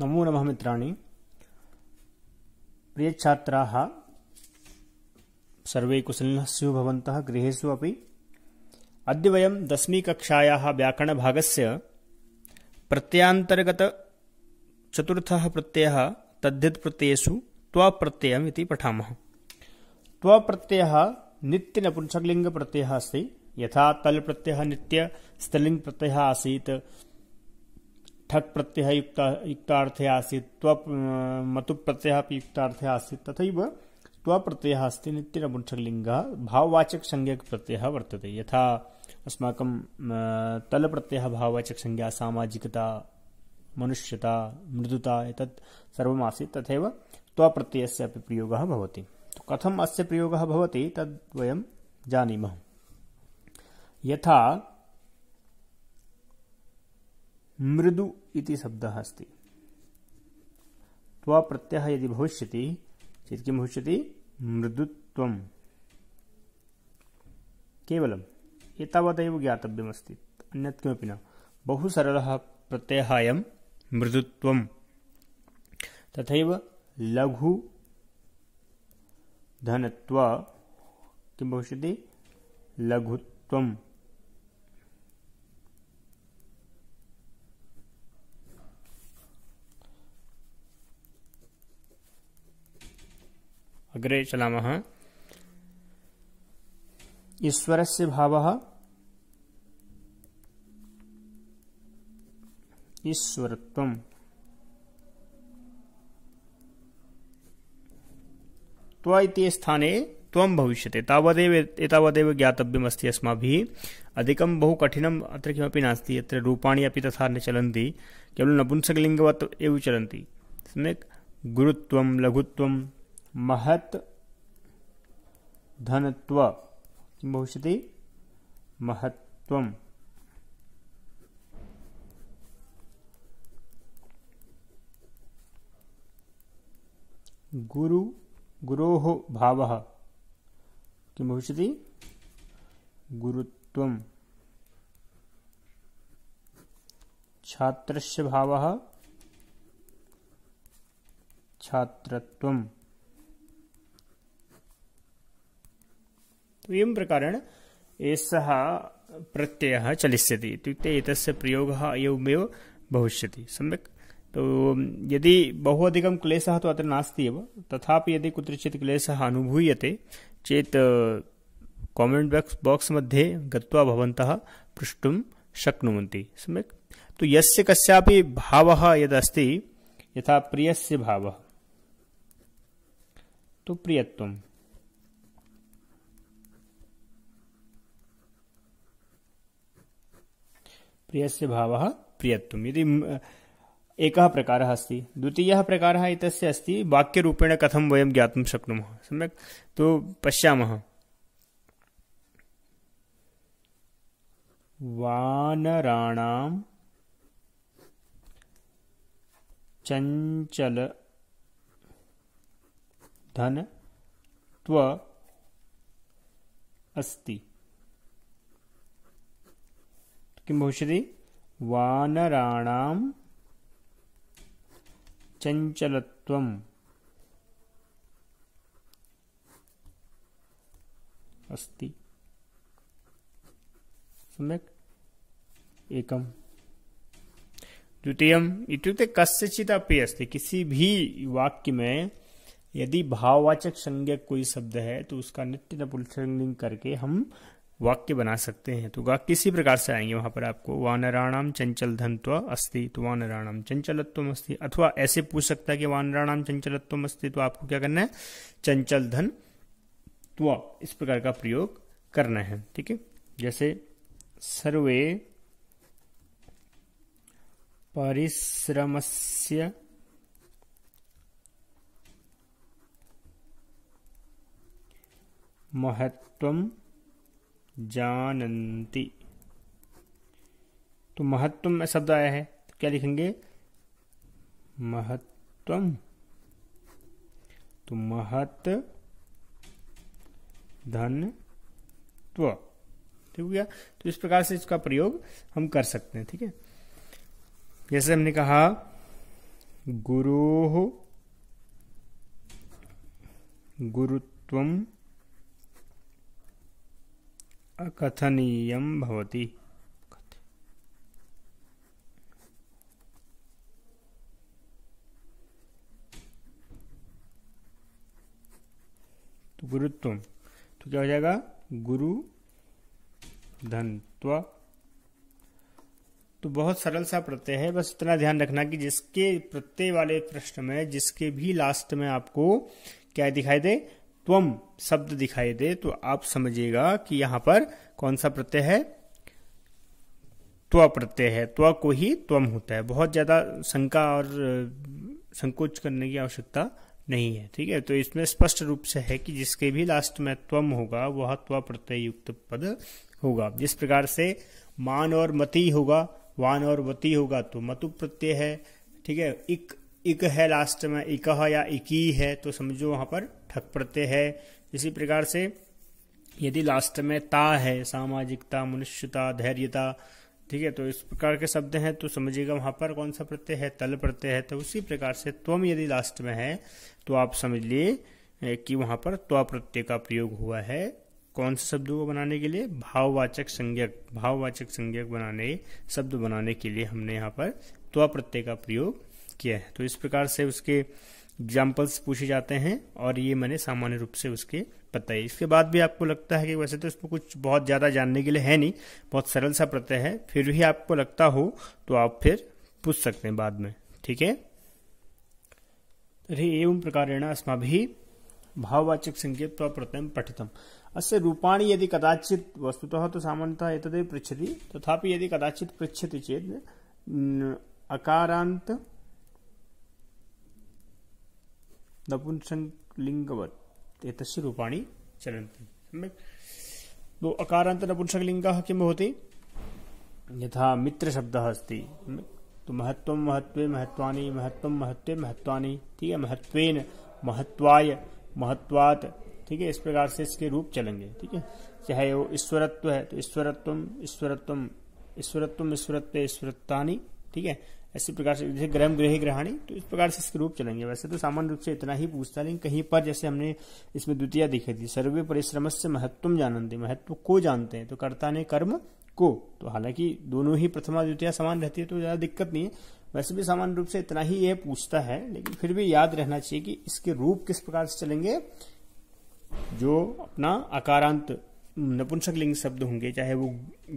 नमो नम नमः प्रिय छात्र सर्वे कुशल अद दसमी कक्षाया कुशलिनः स्युः भवन्तः गृहेषु अपि अद्य वयं दशमीकक्षायाः व्याकरणभागस्य प्रत्ययान्तर्गतचतुर्थः प्रत्यय नित्य नपुंसकलिंग प्रत्यय अस्त यहाँ तल प्रत्यय नित्य स्त्रीलिंग प्रत्यय आसीत् ठट प्रत्यय युक्तार्थे आसीत् त्व मतु प्रत्यय अपि युक्तार्थे आसीत् तथैव त्व प्रत्ययः अस्ति नित्यनपुंसकलिङ्गः भाववाचकसंज्ञकप्रत्ययः वर्तते यथा अस्माकं तलप्रत्ययः भाववाचकसंज्ञा सामाजिकता मनुष्यता मृदुता एतत् सर्वम् आसीत् तथैव त्वप्रत्ययस्य अपि प्रयोगः भवति तो कथम् अस्य प्रयोगः भवति तद् वयं जानीमः यथा मृदु इति शब्द अस्त त्वा प्रत्यय यदि भविष्य चेत कि भविष्य मृदुत्व केवलम् एतावदेव ज्ञातव्यमस्ति अन्यत् किमपि न बहु सरलः प्रत्ययः अयं मृदुत्वं तथैव लघु धनत्व किं भविष्यति लघुत्वम् अग्रे चलामः ईश्वरस्य भावः ईश्वरत्वम् त्व इति स्थाने त्वं भविष्यति तावदेव एतावदेव ज्ञातव्यमस्ति अस्माभिः अधिकं बहु कठिनम् अत्र किमपि नास्ति अत्र रूपाणि अपि तथा न चलन्ति केवलं नपुंसकलिङ्गवत् एव चलन्ति सम्यक् गुरुत्वं लघुत्वं महत धनत्व किं भविष्यति महत्त्वम् गुरु गुरोः भाव किं भविष्य गुरुत्व छात्र भाव छात्रत्वम् एवं प्रकारेण एषः प्रत्ययः चलिष्यति इत्युक्ते एतस्य प्रयोगः एवमेव भविष्यति सम्यक् तो यदि बहु अधिकं क्लेशः तु अत्र नास्ति एव तथापि यदि कुत्रचित् क्लेशः अनुभूयते चेत् कामेण्ट् बाक्स् बाक्स् मध्ये गत्वा भवन्तः पृष्टुं शक्नुवन्ति सम्यक् तु यस्य कस्यापि भावः यदस्ति यथा प्रियस्य भावः तु प्रियत्वं प्रियस्य भावः प्रियत्वम् इति एकः प्रकारः अस्ति द्वितीयः प्रकारः एतस्य अस्ति वाक्यरूपेण कथं वयं ज्ञातुं शक्नुमः सम्यक् तु पश्यामः वानराणां चञ्चल धन त्व अस्ति किम भविष्य वानराण चंचल अस्ति सम्यक एकम् द्वितीयम् इत्युक्ते कस्यचित् अपि अस्ति किसी भी वाक्य में यदि भाववाचक संज्ञक कोई शब्द है तो उसका नित्य नपुंसक लिंग करके हम वाक्य बना सकते हैं तो वाक्य किसी प्रकार से आएंगे वहां पर आपको वानराणाम चंचल धनत्व अस्थि तो वानराणाम चंचलत्व अस्थि अथवा ऐसे पूछ सकता है कि वानराणाम चंचलत्व अस्थि तो आपको क्या करना है चंचल धन त्व इस प्रकार का प्रयोग करना है ठीक है जैसे सर्वे परिश्रमस्य महत्वम जानती तो महत्व में शब्द आया है तो क्या लिखेंगे महत्व तो महत धन त्व ठीक हो गया तो इस प्रकार से इसका प्रयोग हम कर सकते हैं ठीक है जैसे हमने कहा गुरु गुरुत्वम अकथनीयं भवति तो गुरुत्व तो क्या हो जाएगा गुरु धनत्व तो बहुत सरल सा प्रत्यय है बस इतना ध्यान रखना कि जिसके प्रत्यय वाले प्रश्न में जिसके भी लास्ट में आपको क्या दिखाई दे त्वम शब्द दिखाई दे तो आप समझिएगा कि यहां पर कौन सा प्रत्यय है त्व प्रत्यय है त्व को ही त्वम होता है बहुत ज्यादा शंका और संकोच करने की आवश्यकता नहीं है ठीक है तो इसमें स्पष्ट रूप से है कि जिसके भी लास्ट में त्वम होगा वह त्व प्रत्यय युक्त पद होगा जिस प्रकार से मान और मती होगा वान और वती होगा तो मतु प्रत्यय है ठीक है इक इक है लास्ट में इकह या इकी है तो समझो वहां पर ठक पड़ते हैं इसी प्रकार से यदि लास्ट में ता है सामाजिकता मनुष्यता धैर्यता ठीक है तो इस प्रकार के शब्द हैं तो समझिएगा वहां पर कौन सा प्रत्यय है तल प्रत्यय है तो उसी प्रकार से त्वम यदि लास्ट में है तो आप समझ लिए कि वहां पर त्व प्रत्यय का प्रयोग हुआ है कौन से शब्दों को बनाने के लिए भाववाचक संज्ञक भाववाचक संज्ञक बनाने शब्द बनाने के लिए हमने यहाँ पर त्व प्रत्यय का प्रयोग किया है तो इस प्रकार से उसके एग्जाम्पल्स पूछे जाते हैं और ये मैंने सामान्य रूप से उसके बताए इसके बाद भी आपको लगता है कि वैसे तो इसमें कुछ बहुत ज़्यादा जानने के लिए है नहीं बहुत सरल सा प्रत्यय है फिर भी आपको लगता हो तो आप फिर पूछ सकते हैं बाद में ठीक है तरी एवं प्रकार अस्माभिः भाववाचक संकेत प्रत्यय पठितम अस्य रूपाणी यदि कदाचित वस्तुतः तो सामान्यतः एतदेव पृछति तथापि यदि कदाचित पृछति चेत अकारांत नपुंसकलिङ्गवत् एतस्य रूपाणि चलन्ति सम्यक् तो अकारान्त नपुंसकलिङ्गः किं भवति यथा मित्रशब्दः अस्ति तो महत्वं महत्वे महत्वानि महत्वं महत्वे महत्वानि ठीक है महत्वेन महत्वाय महत्वात ठीक है इस प्रकार से इसके रूप चलेंगे ठीक है चाहे वो ईश्वरत्व है तो ईश्वरत्व ईश्वरत्व ईश्वरत्व ईश्वरत्व ईश्वरत्व ईश्वरत्वानी ठीक है इसी प्रकार से जैसे ग्रह ग्रह ग्रहणी तो इस प्रकार से इसके रूप चलेंगे वैसे तो सामान्य रूप से इतना ही पूछता लेकिन कहीं पर जैसे हमने इसमें द्वितीय दिखी थी सर्वे परिश्रम से महत्व जानते महत्व को जानते हैं तो कर्ता ने कर्म को तो हालांकि दोनों ही प्रथमा द्वितीय समान रहती है तो ज्यादा दिक्कत नहीं है वैसे भी सामान्य रूप से इतना ही यह पूछता है लेकिन फिर भी याद रहना चाहिए कि इसके रूप किस प्रकार से चलेंगे जो अपना आकारांत नपुंसक लिंग शब्द होंगे चाहे वो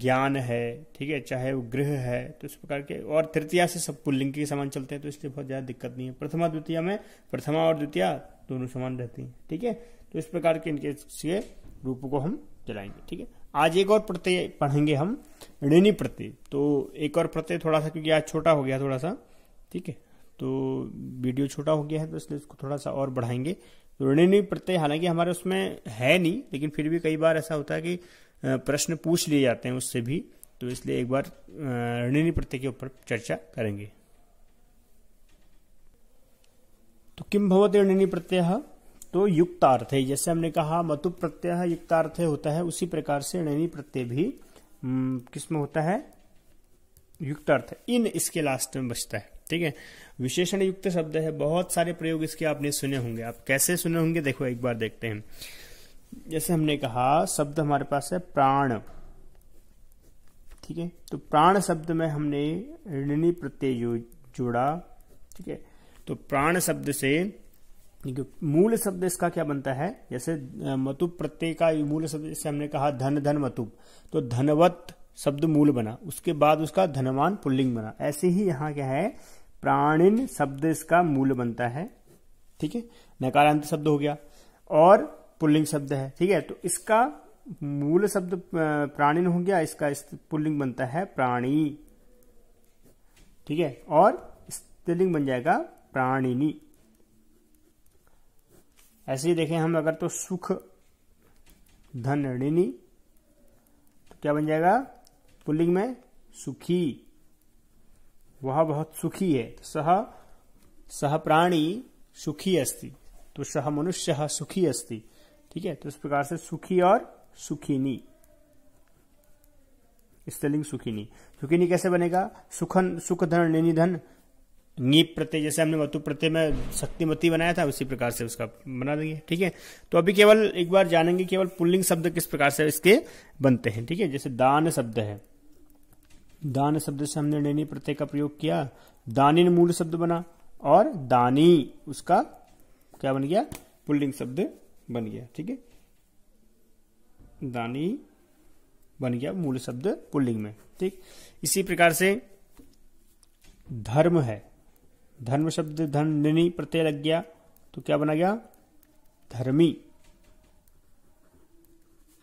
ज्ञान है ठीक है चाहे वो गृह है तो इस प्रकार के और तृतीया से सब पुल्लिंग के समान चलते हैं तो इसलिए बहुत ज़्यादा दिक्कत नहीं है प्रथमा द्वितीय में प्रथमा और द्वितीय दोनों समान रहती हैं ठीक है तो इस प्रकार के इनके से को हम चलाएंगे ठीक है आज एक और प्रत्यय पढ़ेंगे हम ऋणी प्रत्यय तो एक और प्रत्यय थोड़ा सा क्योंकि आज छोटा हो गया थोड़ा सा ठीक है तो वीडियो छोटा हो गया है तो इसलिए इसको थोड़ा सा और बढ़ाएंगे ऋणिनी प्रत्यय हालांकि हमारे उसमें है नहीं लेकिन फिर भी कई बार ऐसा होता है कि प्रश्न पूछ लिए जाते हैं उससे भी तो इसलिए एक बार ऋणिनी प्रत्यय के ऊपर चर्चा करेंगे तो किम भवत ऋणिनी प्रत्यय तो युक्तार्थ है जैसे हमने कहा मतु प्रत्यय युक्तार्थ होता है उसी प्रकार से ऋणिनी प्रत्यय भी किसमें होता है युक्तार्थ इन इसके लास्ट में बचता है ठीक है विशेषण युक्त शब्द है बहुत सारे प्रयोग इसके आपने सुने होंगे आप कैसे सुने होंगे देखो एक बार देखते हैं जैसे हमने कहा शब्द हमारे पास है प्राण ठीक है तो प्राण शब्द में हमने ऋणी प्रत्यय जोड़ा ठीक है तो प्राण शब्द से मूल शब्द इसका क्या बनता है जैसे मतुप प्रत्यय का मूल शब्द जैसे हमने कहा धन धन मतुप तो धनवत शब्द मूल बना उसके बाद उसका धनवान पुल्लिंग बना ऐसे ही यहाँ क्या है प्राणिन शब्द इसका मूल बनता है ठीक है नकारांत शब्द हो गया और पुल्लिंग शब्द है ठीक है तो इसका मूल शब्द प्राणिन हो गया इसका इस पुल्लिंग बनता है प्राणी ठीक है और स्त्रीलिंग बन जाएगा प्राणिनी ऐसे ही देखें हम अगर तो सुख धन तो क्या बन जाएगा पुल्लिंग में सुखी वह बहुत सुखी है सह तो सह प्राणी सुखी अस्ति तो सह मनुष्य सुखी अस्ति ठीक है तो इस प्रकार से सुखी और सुखिनी स्त्रीलिंग सुखिनी सुखिनी कैसे बनेगा सुखन सुखधन धन नीप प्रत्यय जैसे हमने वतु प्रत्यय में शक्तिमती बनाया था उसी प्रकार से उसका बना देंगे ठीक है तो अभी केवल एक बार जानेंगे केवल पुल्लिंग शब्द किस प्रकार से इसके बनते हैं ठीक है जैसे दान शब्द है दान शब्द से हमने नैनी प्रत्यय का प्रयोग किया दानिन मूल शब्द बना और दानी उसका क्या बन गया पुल्लिंग शब्द बन गया ठीक है दानी बन गया मूल शब्द पुल्लिंग में ठीक इसी प्रकार से धर्म है धर्म शब्द धन निनी प्रत्यय लग गया तो क्या बना गया धर्मी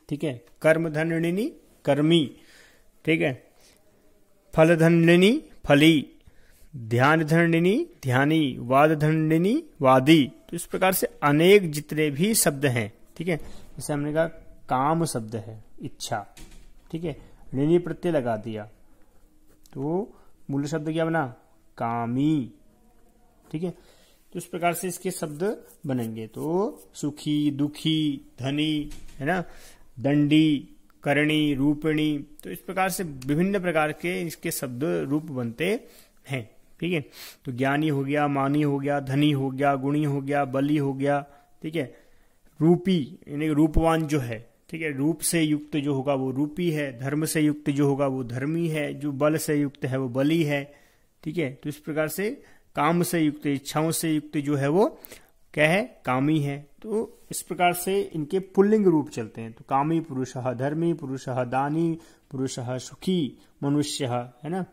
ठीक है कर्म धन निनी कर्मी ठीक है फलधंडिनी फली ध्यान धंडिनी ध्यानी वाद धंडिनी वादी तो इस प्रकार से अनेक जितने भी शब्द हैं ठीक है जैसे हमने कहा काम शब्द है इच्छा ठीक है लिनी प्रत्यय लगा दिया तो मूल शब्द क्या बना कामी ठीक है तो इस प्रकार से इसके शब्द बनेंगे तो सुखी दुखी धनी है ना दंडी करणी रूपणी तो इस प्रकार से विभिन्न प्रकार के इसके शब्द रूप बनते हैं ठीक है तो ज्ञानी हो गया मानी हो गया धनी हो गया गुणी हो गया बली हो गया ठीक है रूपी यानी रूपवान जो है ठीक है रूप से युक्त जो होगा वो रूपी है धर्म से युक्त जो होगा वो धर्मी है जो बल से युक्त है वो बली है ठीक है तो इस प्रकार से काम से युक्त इच्छाओं से युक्त जो है वो क्या है कामी है तो इस प्रकार से इनके पुल्लिंग रूप चलते हैं तो कामी पुरुष धर्मी पुरुष दानी पुरुष सुखी मनुष्य है ना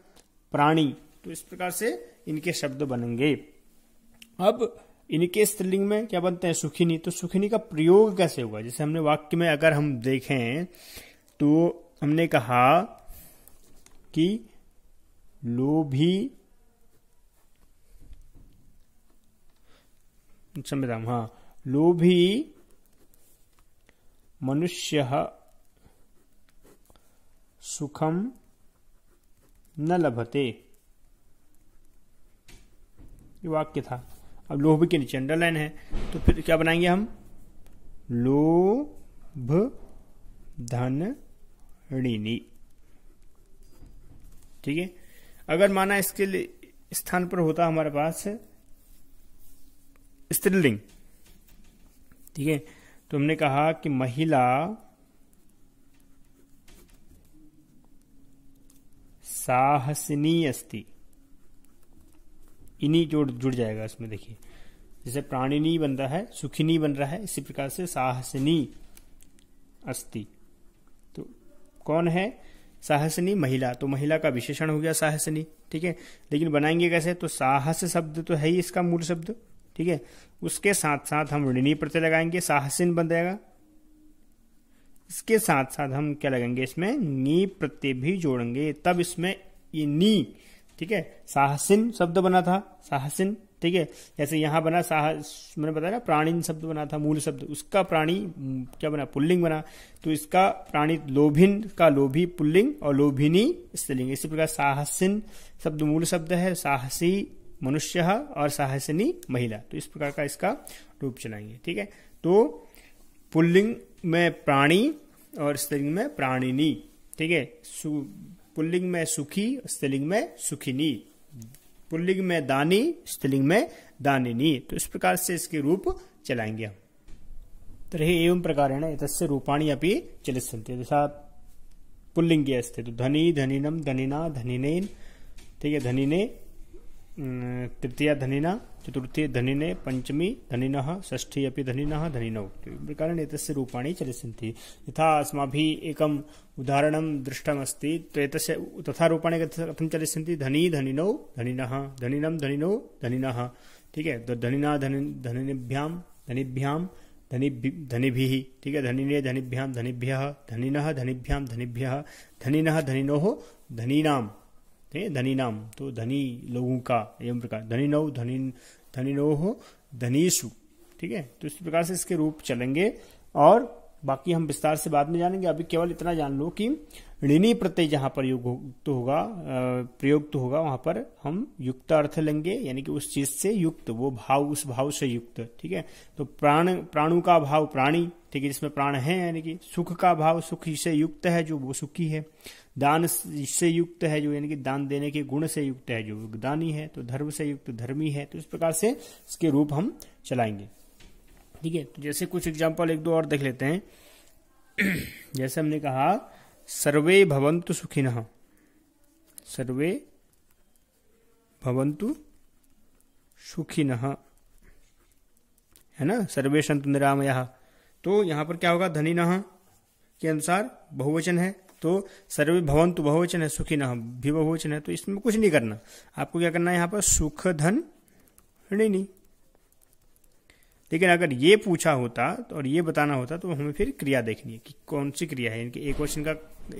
प्राणी तो इस प्रकार से इनके शब्द बनेंगे अब इनके स्त्रीलिंग में क्या बनते हैं सुखिनी तो सुखिनी का प्रयोग कैसे होगा जैसे हमने वाक्य में अगर हम देखें तो हमने कहा कि लोभी समझ हाँ लोभी मनुष्य सुखम न लभते ये वाक्य था अब लोभ के नीचे अंडरलाइन है तो फिर क्या बनाएंगे हम लोभ धन ऋणी ठीक है अगर माना इसके स्थान पर होता हमारे पास स्त्रीलिंग ठीक है तो हमने कहा कि महिला साहसनी अस्ति इन्हीं जोड़ जुड़ जाएगा इसमें देखिए जैसे प्राणिनी बन रहा है सुखिनी बन रहा है इसी प्रकार से साहसनी अस्ति तो कौन है साहसनी महिला तो महिला का विशेषण हो गया साहसनी ठीक है लेकिन बनाएंगे कैसे तो साहस शब्द तो है ही इसका मूल शब्द ठीक है उसके साथ साथ हम ऋणी प्रत्यय लगाएंगे साहसिन बन जाएगा इसके साथ साथ हम क्या लगाएंगे इसमें नी प्रत्यय भी जोड़ेंगे तब इसमें ये नी ठीक है साहसिन शब्द बना था साहसिन ठीक है जैसे यहां बना साहस मैंने बताया ना प्राणीन शब्द बना था मूल शब्द उसका प्राणी क्या बना पुल्लिंग बना तो इसका प्राणी लोभिन का लोभी पुल्लिंग और लोभिनी स्त्रीलिंग इसी प्रकार साहसिन शब्द मूल शब्द है साहसी मनुष्य और साहसनी महिला तो इस प्रकार का इसका रूप चलाएंगे ठीक है तो पुल्लिंग में प्राणी और स्त्रीलिंग में प्राणिनी ठीक है पुल्लिंग में सुखी स्त्रीलिंग में सुखिनी पुल्लिंग में दानी स्त्रीलिंग में दानिनी तो इस प्रकार से इसके रूप चलाएंगे हम तरह तो एवं प्रकार रूपाणी रूपाणि अपि चलिष्यन्ति यथा पुल्लिङ्गे अस्ति तो धनी धनिनं धनिना धनिनेन ठीक है धनिने तृतीय धनिना चतुर्थी धनिने पंचमी धनिन षष्ठी अभी धनिन धनिन प्रकारेण एतस्य रूपाणि चलिसन्ति यथा अस्माभिः एकम् उदाहरणं दृष्टमस्ति तो एतस्य तथा कथम चल सी धनी धनिनौ धनिनः धनिनं धनिनौ धनिनः ठीक है तो धनिना धनिभ्या धनिभ्या धनि धनिभिः ठीक है धनिने धनिभ्याम धनिभ्यः धनिनः धनिभ्याम धनिभ्यः धनिनः धनिनोः धनीनाम् धनी नाम तो धनी लोगों का एवं प्रकार धनी नौ धनी धनी नौ हो धनीषु ठीक है तो इस प्रकार से इसके रूप चलेंगे और बाकी हम विस्तार से बाद में जानेंगे अभी केवल इतना जान लो कि ऋणी प्रत्यय जहां पर युक्त होगा प्रयुक्त होगा वहां पर हम युक्त अर्थ लेंगे यानी कि उस चीज से युक्त वो भाव उस भाव से युक्त ठीक है तो प्राण प्राणु का भाव प्राणी ठीक है जिसमें प्राण है यानी कि सुख का भाव सुख से युक्त है जो वो सुखी है दान से युक्त है जो यानी कि दान देने के गुण से युक्त है जो दानी है तो धर्म से युक्त धर्मी है तो इस प्रकार से इसके रूप हम चलाएंगे ठीक है तो जैसे कुछ एग्जाम्पल एक दो और देख लेते हैं जैसे हमने कहा सर्वे भवंतु सुखिन सर्वे भवंतु सुखिन है ना सर्वे संत निराम तो यहां पर क्या होगा धनी के अनुसार बहुवचन है तो सर्वे भवंतु बहुवचन है सुखी न भी बहुवचन है तो इसमें कुछ नहीं करना आपको क्या करना है यहाँ पर सुख धन ऋणी लेकिन अगर ये पूछा होता तो और ये बताना होता तो हमें फिर क्रिया देखनी है कि कौन सी क्रिया है इनके एक वचन का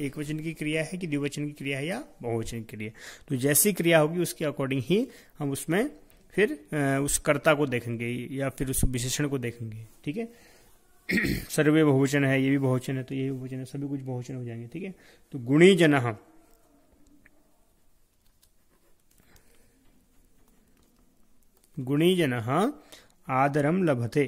एक वचन की क्रिया है कि द्विवचन की क्रिया है या बहुवचन की क्रिया तो जैसी क्रिया होगी उसके अकॉर्डिंग ही हम उसमें फिर उस कर्ता को देखेंगे या फिर उस विशेषण को देखेंगे ठीक है सर्वे बहुवचन है ये भी बहुवचन है तो ये भी बहुवचन है सभी कुछ बहुवचन हो जाएंगे ठीक है तो गुणी जना गुणी जना आदरम लभते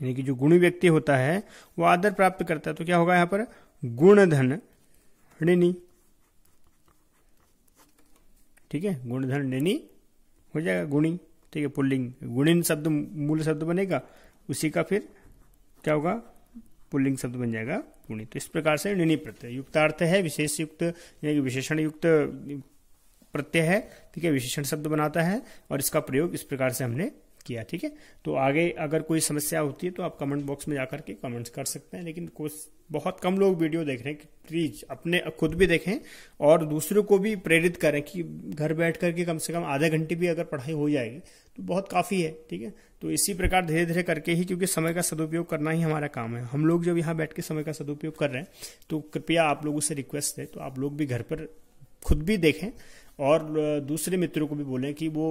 यानी कि जो गुणी व्यक्ति होता है वो आदर प्राप्त करता है तो क्या होगा यहां पर गुणधन ऋणी ठीक है गुणधन ऋणी हो जाएगा गुणी ठीक है पुल्लिंग गुणिन शब्द मूल शब्द बनेगा उसी का फिर क्या होगा पुल्लिंग शब्द बन जाएगा गुणी तो इस प्रकार से ऋणी प्रत्यय युक्तार्थ है विशेष युक्त यानी विशेषण युक्त प्रत्यय है ठीक है विशेषण शब्द बनाता है और इसका प्रयोग इस प्रकार से हमने किया ठीक है तो आगे अगर कोई समस्या होती है तो आप कमेंट बॉक्स में जाकर के कमेंट्स कर सकते हैं लेकिन कुछ बहुत कम लोग वीडियो देख रहे हैं प्लीज अपने खुद भी देखें और दूसरों को भी प्रेरित करें कि घर बैठ करके कम से कम आधे घंटे भी अगर पढ़ाई हो जाएगी तो बहुत काफ़ी है ठीक है तो इसी प्रकार धीरे धीरे करके ही क्योंकि समय का सदुपयोग करना ही हमारा काम है हम लोग जब यहाँ बैठ के समय का सदुपयोग कर रहे हैं तो कृपया आप लोगों से रिक्वेस्ट है तो आप लोग भी घर पर खुद भी देखें और दूसरे मित्रों को भी बोलें कि वो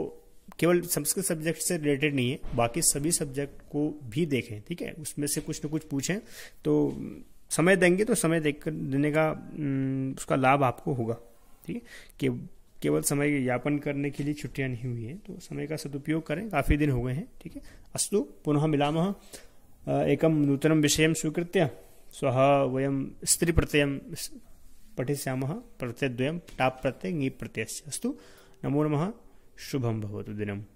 केवल संस्कृत सब्जेक्ट से रिलेटेड नहीं है बाकी सभी सब्जेक्ट को भी देखें ठीक है उसमें से कुछ ना कुछ पूछें तो समय देंगे तो समय देख देने का उसका लाभ आपको होगा ठीक है के, केवल समय यापन करने के लिए छुट्टियां नहीं हुई हैं तो समय का सदुपयोग करें काफ़ी दिन हो गए हैं ठीक है अस्तु पुनः मिलामः एकम नूतनम विषय स्वीकृत्य वयम स्त्री प्रत्यय प्रत्यय प्रत्ययद्वयं टाप प्रत्यय ङीप् प्रत्यय अस्त नमो नम शुभम भवतु